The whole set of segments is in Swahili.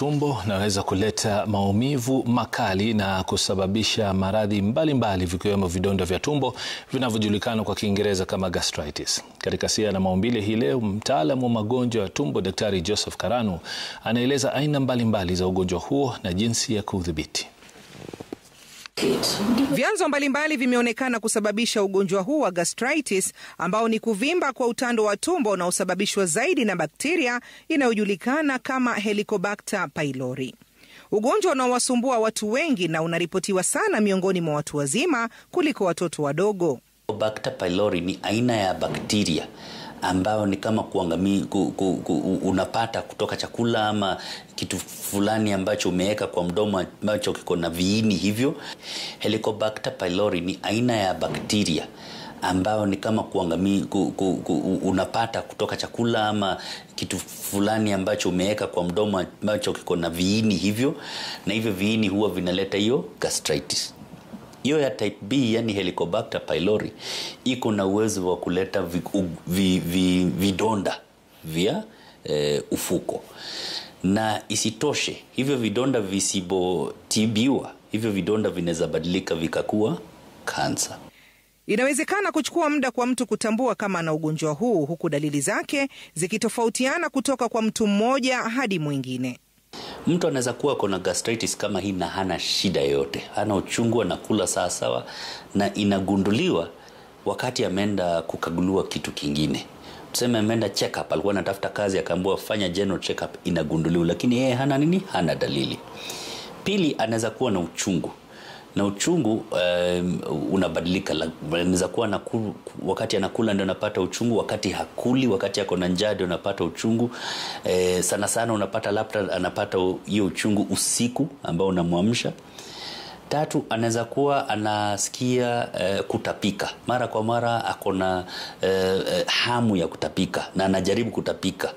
Tumbo naweza kuleta maumivu makali na kusababisha maradhi mbalimbali vikiwemo vidonda vya tumbo vinavyojulikana kwa Kiingereza kama gastritis. Katika Siha na Maumbile hii leo, mtaalamu wa magonjwa ya tumbo Daktari Joseph Karanu anaeleza aina mbalimbali mbali za ugonjwa huo na jinsi ya kuudhibiti. Vyanzo mbalimbali vimeonekana kusababisha ugonjwa huu wa gastritis ambao ni kuvimba kwa utando wa tumbo unaosababishwa zaidi na bakteria inayojulikana kama Helicobacter pylori. Ugonjwa unaowasumbua watu wengi na unaripotiwa sana miongoni mwa watu wazima kuliko watoto wadogo. Helicobacter pylori ni aina ya bakteria ambao ni kama kuangami, ku, ku, ku, unapata kutoka chakula ama kitu fulani ambacho umeweka kwa mdomo ambacho kiko na viini hivyo. Helicobacter pylori ni aina ya bakteria ambao ni kama kuangami, ku, ku, ku, unapata kutoka chakula ama kitu fulani ambacho umeweka kwa mdomo ambacho kiko na viini hivyo, na hivyo viini huwa vinaleta hiyo gastritis hiyo ya type b yani helicobacter pylori iko na uwezo wa kuleta vi, vi, vi, vidonda vya e, ufuko na isitoshe hivyo vidonda visipotibiwa hivyo vidonda vinaweza badilika vikakuwa kansa Inawezekana kuchukua muda kwa mtu kutambua kama ana ugonjwa huu, huku dalili zake zikitofautiana kutoka kwa mtu mmoja hadi mwingine. Mtu anaweza kuwa kona gastritis kama hii na hana shida yoyote, hana uchungu, anakula sawa sawa, na inagunduliwa wakati ameenda kukaguliwa kitu kingine tuseme ameenda check up, alikuwa anatafuta kazi akaambiwa fanya general check up, inagunduliwa, lakini yeye hana nini, hana dalili. Pili, anaweza kuwa na uchungu na uchungu um, unabadilika. Anaweza kuwa wakati anakula ndio anapata uchungu, wakati hakuli, wakati ako na njaa ndio anapata uchungu. E, sana sana unapata labda anapata hiyo uchungu usiku ambao unamwamsha. Tatu, anaweza kuwa anasikia eh, kutapika mara kwa mara, ako na eh, eh, hamu ya kutapika na anajaribu kutapika,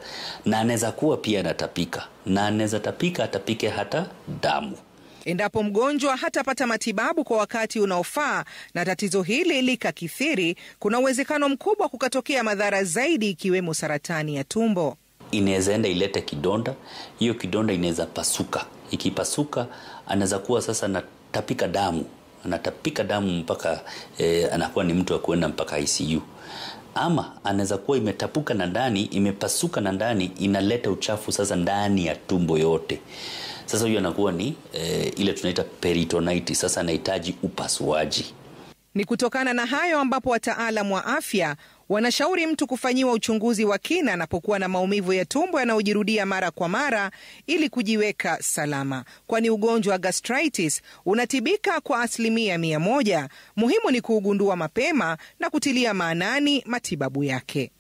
na anaweza kuwa pia anatapika, na anaweza tapika atapike hata damu. Endapo mgonjwa hatapata matibabu kwa wakati unaofaa na tatizo hili likakithiri, kuna uwezekano mkubwa kukatokea madhara zaidi, ikiwemo saratani ya tumbo. Inaweza enda ilete kidonda, hiyo kidonda inaweza pasuka. Ikipasuka anaweza kuwa sasa anatapika damu, anatapika damu mpaka eh, anakuwa ni mtu wa kuenda mpaka ICU ama anaweza kuwa imetapuka na ndani, imepasuka na ndani, inaleta uchafu sasa ndani ya tumbo yote. Sasa huyu anakuwa ni e, ile tunaita peritonitis. Sasa anahitaji upasuaji. Ni kutokana na hayo ambapo wataalam wa afya wanashauri mtu kufanyiwa uchunguzi wa kina anapokuwa na maumivu ya tumbo yanayojirudia mara kwa mara ili kujiweka salama, kwani ugonjwa wa gastritis unatibika kwa asilimia mia moja. Muhimu ni kuugundua mapema na kutilia maanani matibabu yake.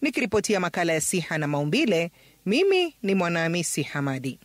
Nikiripotia makala ya Siha na Maumbile, mimi ni Mwanahamisi Hamadi.